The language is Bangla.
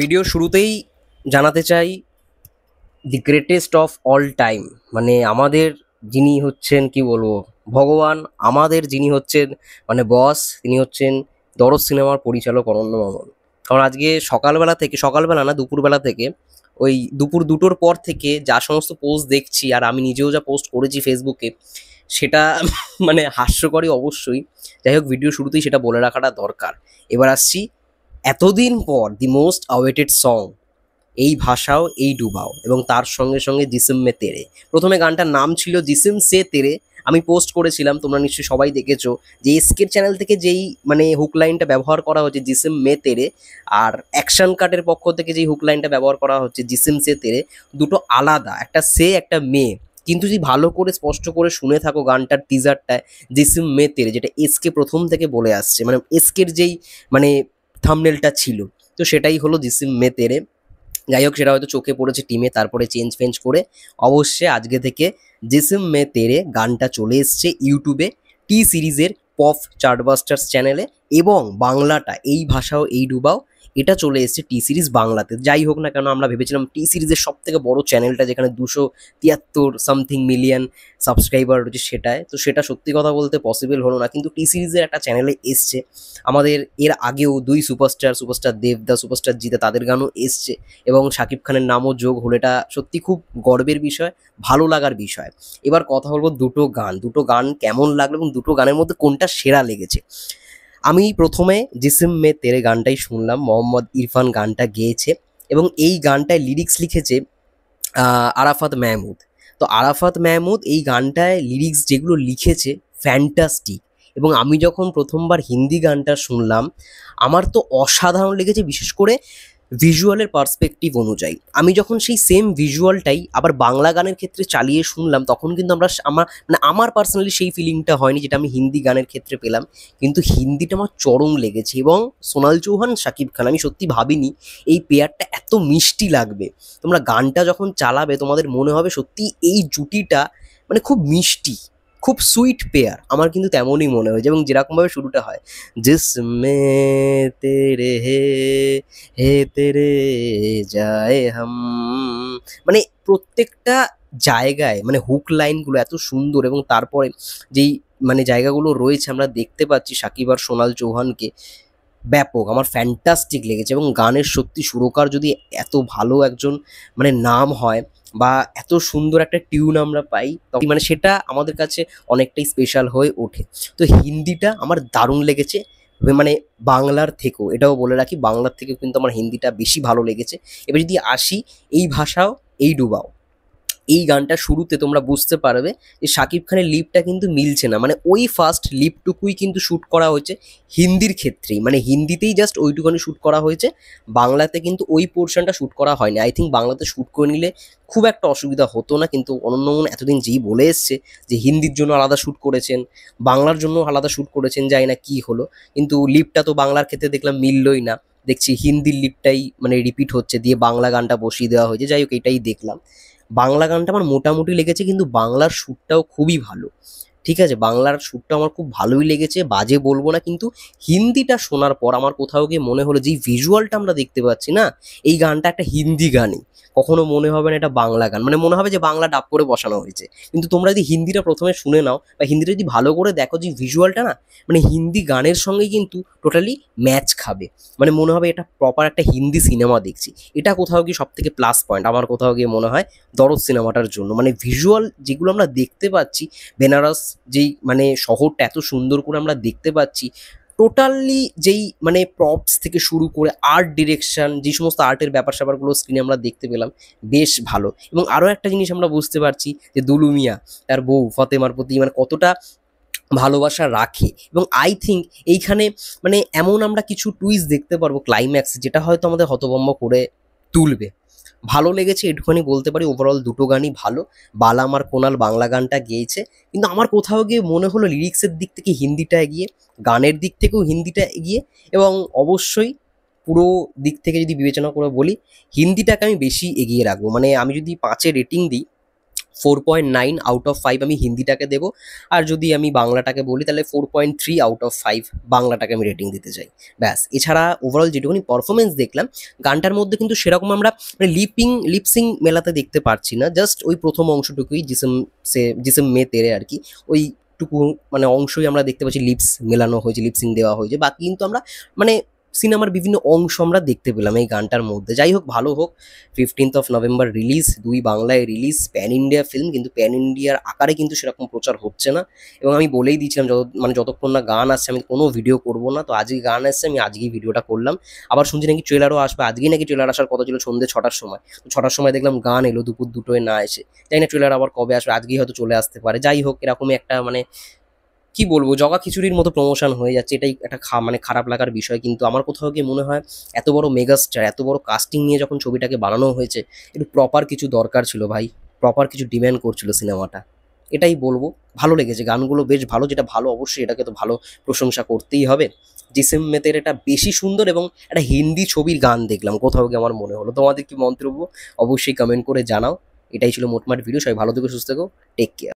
ভিডিও শুরুতেই জানাতে চাই the greatest of all time মানে আমাদের যিনি হচ্ছেন কি বলবো ভগবান আমাদের যিনি হচ্ছেন মানে বস তিনি হচ্ছেন দরদ সিনেমার পরিচালক অনন্য মামন কারণ আজকে সকালবেলা থেকে সকালবেলা না দুপুরবেলা থেকে ওই দুপুর দুটোর পর থেকে যা সমস্ত পোস্ট দেখছি আর আমি নিজেও যা পোস্ট করেছি ফেসবুকে সেটা মানে হাস্যকরই অবশ্যই যাই হোক ভিডিও শুরুতেই সেটা বলে রাখাটা দরকার এবার আসছি এতদিন পর দি মোস্ট আওয়েটেড সং এই ভাষাও এই ডুবাও এবং তার সঙ্গে সঙ্গে জিসিম মে তেরে প্রথমে গানটার নাম ছিল জিসিম সে তেরে আমি পোস্ট করেছিলাম তোমরা নিশ্চয়ই সবাই দেখেছো যে এসকের চ্যানেল থেকে যেই মানে হুক লাইনটা ব্যবহার করা হচ্ছে জিসিম মে তেরে আর অ্যাকশন কার্ডের পক্ষ থেকে যেই হুক লাইনটা ব্যবহার করা হচ্ছে জিসিম সে তেরে দুটো আলাদা একটা সে একটা মে কিন্তু যদি ভালো করে স্পষ্ট করে শুনে থাকো গানটার টিজারটায় জিসিম মে তেরে যেটা এসকে প্রথম থেকে বলে আসছে মানে এসকের যেই মানে থামনেলটা ছিল তো সেটাই হলো জিসিম মে তেরে যাই হোক সেটা হয়তো চোখে পড়েছে টিমে তারপরে চেঞ্জ ফেঞ্জ করে অবশ্যই আজকে থেকে জিসিম মে তেরে গানটা চলে এসছে ইউটিউবে টি সিরিজের পফ চার্টবাস্টার্স চ্যানেলে এবং বাংলাটা এই ভাষাও এই ডুবাও এটা চলে এসছে টি সিরিজ বাংলাতে যাই হোক না কেন আমরা ভেবেছিলাম টি সিরিজের সব থেকে বড় চ্যানেলটা যেখানে দুশো তিয়াত্তর সামথিং মিলিয়ন সাবস্ক্রাইবার রয়েছে সেটায় তো সেটা সত্যি কথা বলতে পসিবল হলো না কিন্তু টি সিরিজের একটা চ্যানেলে এসছে আমাদের এর আগেও দুই সুপারস্টার সুপারস্টার দেবদা সুপারস্টার জিতা তাদের গানও এসছে এবং শাকিব খানের নামও যোগ হলো এটা সত্যি খুব গর্বের বিষয় ভালো লাগার বিষয় এবার কথা বলবো দুটো গান দুটো গান কেমন লাগলো এবং দুটো গানের মধ্যে কোনটা সেরা লেগেছে আমি প্রথমে জিসিম মে তেরে গানটাই শুনলাম মোহাম্মদ ইরফান গানটা গেয়েছে এবং এই গানটায় লিরিক্স লিখেছে আরাফাত মাহমুদ তো আরাফাত মাহমুদ এই গানটায় লিরিক্স যেগুলো লিখেছে ফ্যান্টাস্টিক এবং আমি যখন প্রথমবার হিন্দি গানটা শুনলাম আমার তো অসাধারণ লেগেছে বিশেষ করে ভিজুয়ালের পার্সপেক্টিভ অনুযায়ী আমি যখন সেই সেম ভিজুয়ালটাই আবার বাংলা গানের ক্ষেত্রে চালিয়ে শুনলাম তখন কিন্তু আমরা আমার মানে আমার পার্সোনালি সেই ফিলিংটা হয়নি যেটা আমি হিন্দি গানের ক্ষেত্রে পেলাম কিন্তু হিন্দিটা আমার চরম লেগেছে এবং সোনাল চৌহান শাকিব খান আমি সত্যি ভাবিনি এই পেয়ারটা এত মিষ্টি লাগবে তোমরা গানটা যখন চালাবে তোমাদের মনে হবে সত্যি এই জুটিটা মানে খুব মিষ্টি খুব সুইট পেয়ার আমার কিন্তু তেমনই মনে হয়েছে এবং যেরকমভাবে শুরুটা হয় জিসমে তেরে হে হে তেরে যায় হাম মানে প্রত্যেকটা জায়গায় মানে হুক লাইনগুলো এত সুন্দর এবং তারপরে যেই মানে জায়গাগুলো রয়েছে আমরা দেখতে পাচ্ছি সাকিব আর সোনাল চৌহানকে ব্যাপক আমার ফ্যান্টাস্টিক লেগেছে এবং গানের সত্যি সুরকার যদি এত ভালো একজন মানে নাম হয় বা এত সুন্দর একটা টিউন আমরা পাই তখন মানে সেটা আমাদের কাছে অনেকটাই স্পেশাল হয়ে ওঠে তো হিন্দিটা আমার দারুণ লেগেছে মানে বাংলার থেকেও এটাও বলে রাখি বাংলার থেকেও কিন্তু আমার হিন্দিটা বেশি ভালো লেগেছে এবার যদি আসি এই ভাষাও এই ডুবাও এই গানটা শুরুতে তোমরা বুঝতে পারবে যে শাকিব খানের লিপটা কিন্তু মিলছে না মানে ওই ফার্স্ট লিপটুকুই কিন্তু শ্যুট করা হয়েছে হিন্দির ক্ষেত্রেই মানে হিন্দিতেই জাস্ট ওইটুকুনি শ্যুট করা হয়েছে বাংলাতে কিন্তু ওই পোর্শনটা শ্যুট করা হয়নি আই থিঙ্ক বাংলাতে শ্যুট করে নিলে খুব একটা অসুবিধা হতো না কিন্তু অনন্যমন এতদিন যেই বলে এসছে যে হিন্দির জন্য আলাদা শ্যুট করেছেন বাংলার জন্য আলাদা শ্যুট করেছেন যাই না কি হলো কিন্তু লিপটা তো বাংলার ক্ষেত্রে দেখলাম মিললই না দেখছি হিন্দির লিপটাই মানে রিপিট হচ্ছে দিয়ে বাংলা গানটা বসিয়ে দেওয়া হয়েছে যাই হোক এটাই দেখলাম বাংলা গানটা আমার মোটামুটি লেগেছে কিন্তু বাংলার সুরটাও খুবই ভালো ঠিক আছে বাংলার সুরটা আমার খুব ভালোই লেগেছে বাজে বলবো না কিন্তু হিন্দিটা শোনার পর আমার কোথাও গিয়ে মনে হলো যে ভিজুয়ালটা আমরা দেখতে পাচ্ছি না এই গানটা একটা হিন্দি গানই কখনো মনে হবে না এটা বাংলা গান মানে মনে হবে যে বাংলা ডাব করে বসানো হয়েছে কিন্তু তোমরা যদি হিন্দিটা প্রথমে শুনে নাও বা হিন্দিটা যদি ভালো করে দেখো যে ভিজুয়ালটা না মানে হিন্দি গানের সঙ্গে কিন্তু টোটালি ম্যাচ খাবে মানে মনে হবে এটা প্রপার একটা হিন্দি সিনেমা দেখছি এটা কোথাও গিয়ে সব থেকে প্লাস পয়েন্ট আমার কোথাও গিয়ে মনে হয় দরদ সিনেমাটার জন্য মানে ভিজুয়াল যেগুলো আমরা দেখতে পাচ্ছি বেনারস যেই মানে শহরটা এত সুন্দর করে আমরা দেখতে পাচ্ছি টোটালি যেই মানে প্রপস থেকে শুরু করে আর্ট ডিরেকশান যে সমস্ত আর্টের ব্যাপার স্যাপারগুলো স্ক্রিনে আমরা দেখতে পেলাম বেশ ভালো এবং আরও একটা জিনিস আমরা বুঝতে পারছি যে দুলুমিয়া তার বউ ফতেমার প্রতি মানে কতটা ভালোবাসা রাখে এবং আই থিঙ্ক এইখানে মানে এমন আমরা কিছু টুইস্ট দেখতে পারবো ক্লাইম্যাক্স যেটা হয়তো আমাদের হতভম্ব করে তুলবে ভালো লেগেছে এটুখানি বলতে পারি ওভারঅল দুটো গানই ভালো বালা আমার কোনাল বাংলা গানটা গেয়েছে কিন্তু আমার কোথাও গিয়ে মনে হলো লিরিক্সের দিক থেকে হিন্দিটা এগিয়ে গানের দিক থেকেও হিন্দিটা এগিয়ে এবং অবশ্যই পুরো দিক থেকে যদি বিবেচনা করে বলি হিন্দিটাকে আমি বেশি এগিয়ে রাখবো মানে আমি যদি পাঁচে রেটিং দিই four point nine out of five আমি হিন্দিটাকে দেবো আর যদি আমি বাংলাটাকে বলি তাহলে four point three out of five বাংলাটাকে আমি রেটিং দিতে চাই ব্যাস এছাড়া ওভারঅল যেটুকুনি পারফরমেন্স দেখলাম গানটার মধ্যে কিন্তু সেরকম আমরা মানে লিপিং লিপসিং মেলাতে দেখতে পারছি না জাস্ট ওই প্রথম অংশটুকুই জিসম সে জিসম মে তেরে আর কি ওই টুকু মানে অংশই আমরা দেখতে পাচ্ছি লিপস মেলানো হয়েছে লিপসিং দেওয়া হয়েছে বাকি কিন্তু আমরা মানে সিনেমার বিভিন্ন অংশ আমরা দেখতে পেলাম এই গানটার মধ্যে যাই হোক ভালো হোক ফিফটিন্থ অফ নভেম্বর রিলিজ দুই বাংলায় রিলিজ প্যান ইন্ডিয়া ফিল্ম কিন্তু প্যান ইন্ডিয়ার আকারে কিন্তু সেরকম প্রচার হচ্ছে না এবং আমি বলেই দিয়েছিলাম যত মানে যতক্ষণ না গান আসছে আমি কোনো ভিডিও করবো না তো আজকে গান আসছে আমি আজকেই ভিডিওটা করলাম আবার শুনছি নাকি ট্রেলারও আসবে আজকেই নাকি ট্রেলার আসার কথা ছিল সন্ধ্যে ছটার সময় তো ছটার সময় দেখলাম গান এলো দুপুর দুটোয় না এসে জানি না ট্রেলার আবার কবে আসবে আজকেই হয়তো চলে আসতে পারে যাই হোক এরকমই একটা মানে কি বলবো জগা খিচুড়ির মতো প্রমোশন হয়ে যাচ্ছে এটাই একটা খা মানে খারাপ লাগার বিষয় কিন্তু আমার কোথাও গিয়ে মনে হয় এত বড় মেগাস্টার এত বড় কাস্টিং নিয়ে যখন ছবিটাকে বানানো হয়েছে একটু প্রপার কিছু দরকার ছিল ভাই প্রপার কিছু ডিম্যান্ড করছিল সিনেমাটা এটাই বলবো ভালো লেগেছে গানগুলো বেশ ভালো যেটা ভালো অবশ্যই এটাকে তো ভালো প্রশংসা করতেই হবে জিসেমেতের এটা বেশি সুন্দর এবং একটা হিন্দি ছবির গান দেখলাম কোথাও গিয়ে আমার মনে হলো তোমাদের কি মন্তব্য অবশ্যই কমেন্ট করে জানাও এটাই ছিল মোটমাট ভিডিও সবাই ভালো থেকে সুস্থ থেকো টেক কেয়ার